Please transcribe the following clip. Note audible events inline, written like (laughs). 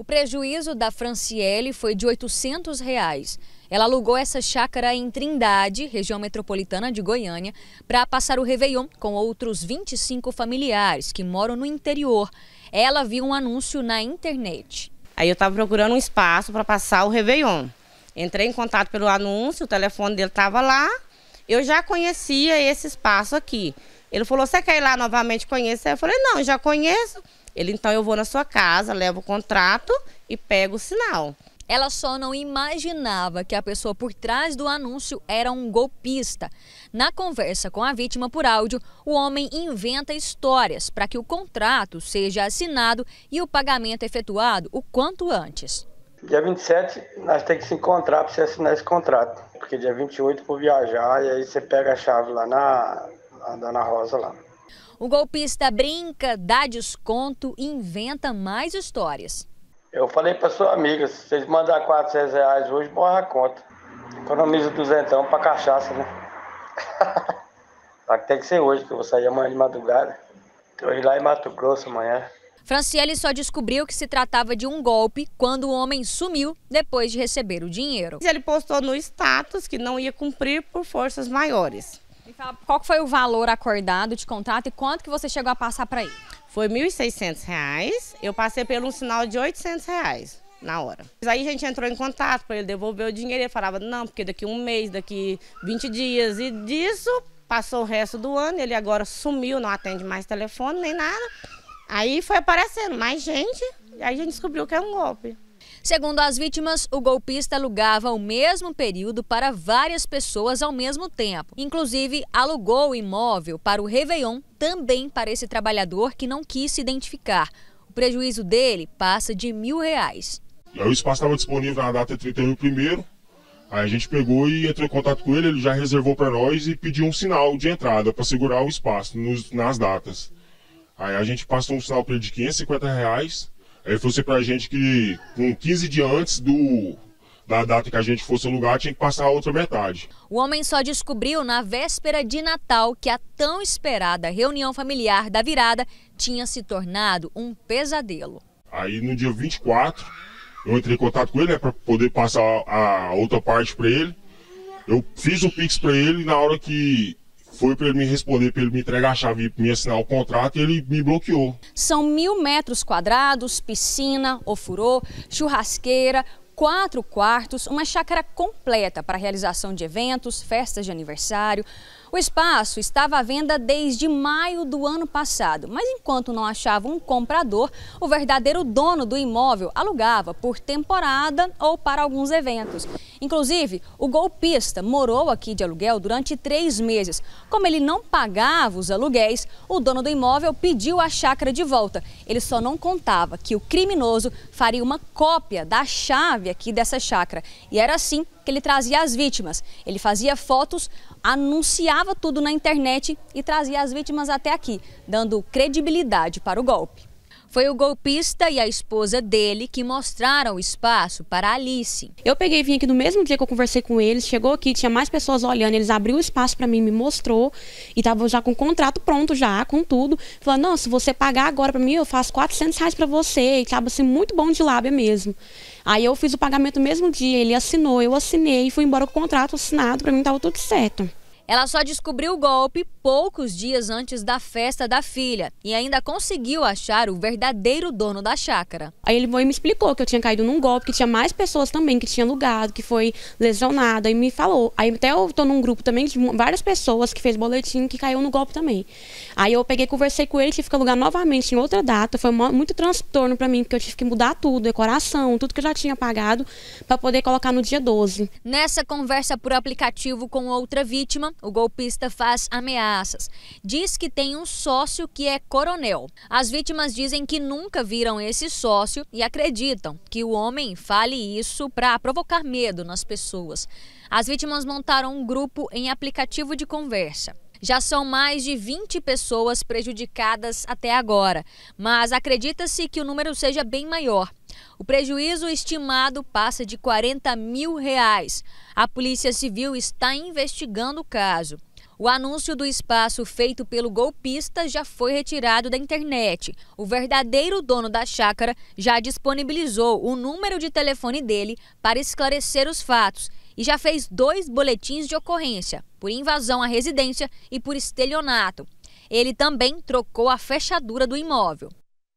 O prejuízo da Franciele foi de R$ 800. Reais. Ela alugou essa chácara em Trindade, região metropolitana de Goiânia, para passar o Réveillon com outros 25 familiares que moram no interior. Ela viu um anúncio na internet. Aí eu estava procurando um espaço para passar o Réveillon. Entrei em contato pelo anúncio, o telefone dele estava lá. Eu já conhecia esse espaço aqui. Ele falou: Você quer ir lá novamente conhecer? Eu falei: Não, já conheço. Ele, então eu vou na sua casa, levo o contrato e pego o sinal. Ela só não imaginava que a pessoa por trás do anúncio era um golpista. Na conversa com a vítima por áudio, o homem inventa histórias para que o contrato seja assinado e o pagamento efetuado o quanto antes. Dia 27 nós temos que se encontrar para você assinar esse contrato, porque dia 28 vou viajar e aí você pega a chave lá na, na Dona Rosa lá. O golpista brinca, dá desconto e inventa mais histórias. Eu falei para sua amiga, se vocês mandar 400 reais hoje, borra a conta. Economiza duzentão para cachaça, né? Só (laughs) que tá, tem que ser hoje, que eu vou sair amanhã de madrugada. Estou indo lá em Mato Grosso amanhã. Franciele só descobriu que se tratava de um golpe quando o homem sumiu depois de receber o dinheiro. Ele postou no status que não ia cumprir por forças maiores qual foi o valor acordado de contrato e quanto que você chegou a passar para ele. Foi R$ 1.600, eu passei pelo um sinal de R$ 800. Reais na hora. Aí a gente entrou em contato para ele devolver o dinheiro, ele falava, não, porque daqui um mês, daqui 20 dias, e disso passou o resto do ano, ele agora sumiu, não atende mais telefone nem nada. Aí foi aparecendo mais gente, aí a gente descobriu que era é um golpe. Segundo as vítimas, o golpista alugava o mesmo período para várias pessoas ao mesmo tempo. Inclusive, alugou o imóvel para o Réveillon também para esse trabalhador que não quis se identificar. O prejuízo dele passa de mil reais. O espaço estava disponível na data 31 primeiro. Aí a gente pegou e entrou em contato com ele, ele já reservou para nós e pediu um sinal de entrada para segurar o espaço nos, nas datas. Aí a gente passou um sinal para ele de 550 reais ele falou assim pra gente que com 15 dias antes do, da data que a gente fosse ao lugar, tinha que passar a outra metade. O homem só descobriu na véspera de Natal que a tão esperada reunião familiar da virada tinha se tornado um pesadelo. Aí no dia 24, eu entrei em contato com ele né, para poder passar a outra parte para ele. Eu fiz o pix para ele e na hora que foi para ele me responder, para ele me entregar a chave, e me assinar o contrato e ele me bloqueou. São mil metros quadrados, piscina, ofurô, churrasqueira, quatro quartos, uma chácara completa para realização de eventos, festas de aniversário. O espaço estava à venda desde maio do ano passado, mas enquanto não achava um comprador, o verdadeiro dono do imóvel alugava por temporada ou para alguns eventos. Inclusive, o golpista morou aqui de aluguel durante três meses. Como ele não pagava os aluguéis, o dono do imóvel pediu a chácara de volta. Ele só não contava que o criminoso faria uma cópia da chave aqui dessa chácara. E era assim que ele trazia as vítimas. Ele fazia fotos, anunciava tudo na internet e trazia as vítimas até aqui, dando credibilidade para o golpe. Foi o golpista e a esposa dele que mostraram o espaço para Alice. Eu peguei e vim aqui no mesmo dia que eu conversei com eles, chegou aqui, tinha mais pessoas olhando, eles abriram o espaço para mim, me mostrou e tava já com o contrato pronto já, com tudo. Falando, não, se você pagar agora para mim, eu faço 400 reais para você. E tava assim, muito bom de lábia mesmo. Aí eu fiz o pagamento no mesmo dia, ele assinou, eu assinei, e fui embora com o contrato assinado, para mim tava tudo certo. Ela só descobriu o golpe poucos dias antes da festa da filha e ainda conseguiu achar o verdadeiro dono da chácara. Aí ele foi e me explicou que eu tinha caído num golpe, que tinha mais pessoas também que tinha alugado, que foi lesionada, e me falou. Aí até eu tô num grupo também de várias pessoas que fez boletim que caiu no golpe também. Aí eu peguei, conversei com ele, tive que alugar novamente em outra data. Foi muito transtorno para mim, porque eu tive que mudar tudo, decoração, tudo que eu já tinha pagado, para poder colocar no dia 12. Nessa conversa por aplicativo com outra vítima, o golpista faz ameaças. Diz que tem um sócio que é coronel. As vítimas dizem que nunca viram esse sócio e acreditam que o homem fale isso para provocar medo nas pessoas. As vítimas montaram um grupo em aplicativo de conversa. Já são mais de 20 pessoas prejudicadas até agora, mas acredita-se que o número seja bem maior. O prejuízo estimado passa de 40 mil reais. A Polícia Civil está investigando o caso. O anúncio do espaço feito pelo golpista já foi retirado da internet. O verdadeiro dono da chácara já disponibilizou o número de telefone dele para esclarecer os fatos e já fez dois boletins de ocorrência por invasão à residência e por estelionato. Ele também trocou a fechadura do imóvel.